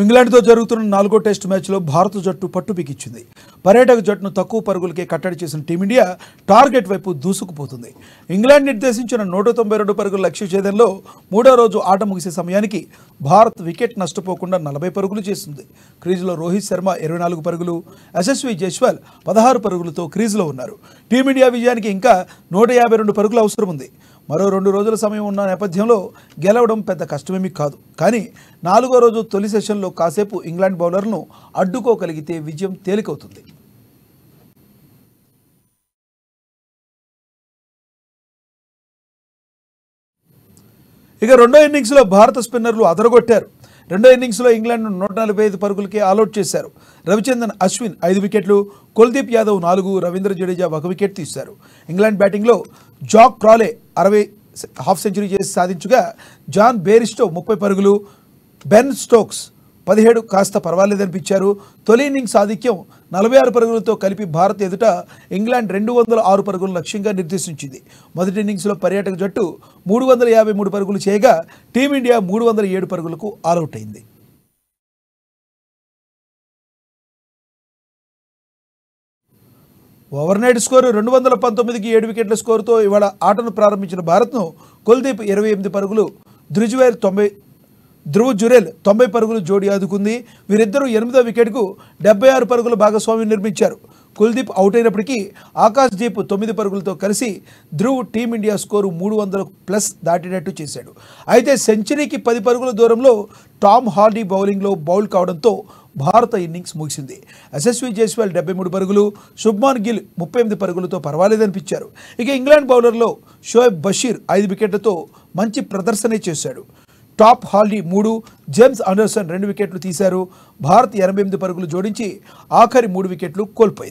ఇంగ్లాండ్తో జరుగుతున్న నాలుగో టెస్ట్ మ్యాచ్లో భారత జట్టు పట్టు బిగించింది పర్యాటక జట్టును తక్కువ పరుగులకే కట్టడి చేసిన టీమిండియా టార్గెట్ వైపు దూసుకుపోతుంది ఇంగ్లాండ్ నిర్దేశించిన నూట తొంభై రెండు పరుగుల లక్ష్య ఛేదంలో మూడో రోజు ఆట ముగిసే సమయానికి భారత్ వికెట్ నష్టపోకుండా నలభై పరుగులు చేస్తుంది క్రీజులో రోహిత్ శర్మ ఇరవై నాలుగు పరుగులు యశస్వి జైస్వాల్ పదహారు పరుగులతో క్రీజులో ఉన్నారు టీమిండియా విజయానికి ఇంకా నూట యాభై రెండు పరుగులు అవసరం ఉంది మరో రెండు రోజుల సమయం ఉన్న నేపథ్యంలో గెలవడం పెద్ద కష్టమేమీ కాదు కానీ నాలుగో రోజు తొలి సెషన్లో కాసేపు ఇంగ్లాండ్ బౌలర్ను అడ్డుకోగలిగితే విజయం తేలికవుతుంది ఇక రెండో ఇన్నింగ్స్లో భారత స్పిన్నర్లు అదరగొట్టారు రెండో ఇన్నింగ్స్లో ఇంగ్లాండ్ను నూట నలభై ఐదు పరుగులకే ఆలౌట్ చేశారు రవిచంద్రన్ అశ్విన్ ఐదు వికెట్లు కుల్దీప్ యాదవ్ నాలుగు రవీంద్ర జడేజా ఒక వికెట్ తీశారు ఇంగ్లాండ్ బ్యాటింగ్లో జాక్ క్రాలే అరవై హాఫ్ సెంచరీ చేసి సాధించగా జాన్ బేరిస్టో ముప్పై పరుగులు బెన్ స్టోక్స్ పదిహేడు కాస్త పర్వాలేదనిపించారు తొలి ఇన్నింగ్స్ ఆధిక్యం నలభై ఆరు పరుగులతో కలిపి భారత్ ఎదుట ఇంగ్లాండ్ రెండు వందల ఆరు పరుగులు లక్ష్యంగా నిర్దేశించింది మొదటి ఇన్నింగ్స్లో పర్యాటక జట్టు మూడు వందల యాభై మూడు పరుగులు చేయగా టీమిండియా మూడు వందల ఏడు పరుగులకు ఆలౌట్ అయింది ఓవర్నైట్ స్కోరు రెండు వందల పంతొమ్మిదికి ఏడు వికెట్ల స్కోరుతో ఇవాళ ఆటను ప్రారంభించిన భారత్ను కుల్దీప్ ఇరవై ఎనిమిది పరుగులు ధృజువేర్ తొంభై ధ్రువ జురేల్ తొంభై పరుగులు జోడి ఆదుకుంది వీరిద్దరూ ఎనిమిదో వికెట్కు డెబ్బై ఆరు పరుగుల భాగస్వామ్యం నిర్మించారు కుల్దీప్ అవుట్ అయినప్పటికీ ఆకాశ్ దీప్ తొమ్మిది పరుగులతో కలిసి ధ్రువ్ టీమిండియా స్కోరు మూడు వందల ప్లస్ దాటినట్టు చేశాడు అయితే సెంచరీకి పది పరుగుల దూరంలో టామ్ హార్డీ బౌలింగ్లో బౌల్ కావడంతో భారత ఇన్నింగ్స్ ముగిసింది యశస్వి జైస్వాల్ డెబ్బై మూడు పరుగులు శుభ్మాన్ గిల్ ముప్పై ఎనిమిది పరుగులతో పర్వాలేదనిపించారు ఇక ఇంగ్లాండ్ బౌలర్లో షోయబ్ బషీర్ ఐదు వికెట్లతో మంచి ప్రదర్శనే చేశాడు టాప్ హాల్డీ మూడు జేమ్స్ అండర్సన్ రెండు వికెట్లు తీశారు భారత్ ఎనభై ఎనిమిది పరుగులు జోడించి ఆఖరి మూడు వికెట్లు కోల్పోయింది